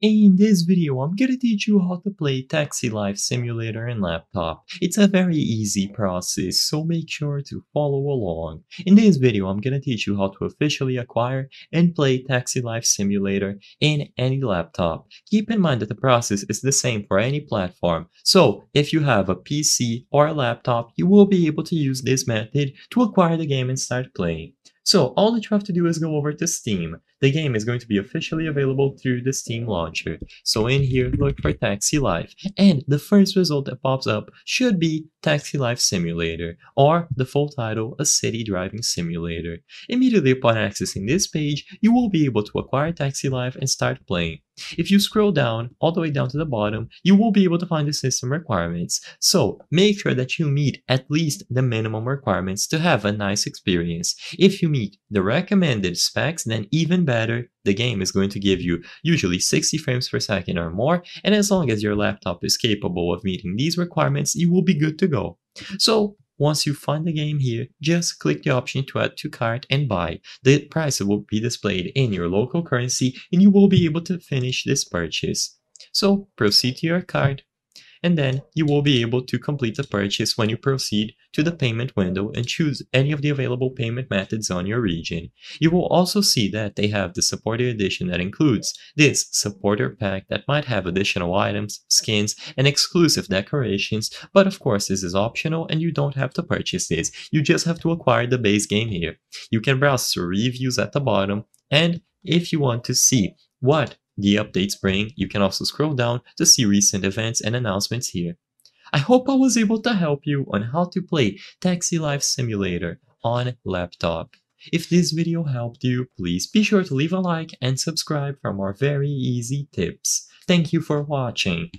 In this video, I'm gonna teach you how to play Taxi Life Simulator in laptop. It's a very easy process, so make sure to follow along. In this video, I'm gonna teach you how to officially acquire and play Taxi Life Simulator in any laptop. Keep in mind that the process is the same for any platform, so if you have a PC or a laptop, you will be able to use this method to acquire the game and start playing. So all that you have to do is go over to Steam. The game is going to be officially available through the Steam launcher. So in here, look for Taxi Life. And the first result that pops up should be Taxi Life Simulator, or the full title, A City Driving Simulator. Immediately upon accessing this page, you will be able to acquire Taxi Life and start playing. If you scroll down, all the way down to the bottom, you will be able to find the system requirements. So make sure that you meet at least the minimum requirements to have a nice experience. If you meet the recommended specs, then even better, the game is going to give you usually 60 frames per second or more, and as long as your laptop is capable of meeting these requirements, you will be good to go go. So once you find the game here, just click the option to add to cart and buy. The price will be displayed in your local currency and you will be able to finish this purchase. So proceed to your cart and then you will be able to complete the purchase when you proceed to the payment window and choose any of the available payment methods on your region. You will also see that they have the supporter edition that includes this supporter pack that might have additional items, skins, and exclusive decorations, but of course this is optional and you don't have to purchase this, you just have to acquire the base game here. You can browse through reviews at the bottom, and if you want to see what the updates bring. you can also scroll down to see recent events and announcements here. I hope I was able to help you on how to play Taxi Life Simulator on laptop. If this video helped you, please be sure to leave a like and subscribe for more very easy tips. Thank you for watching.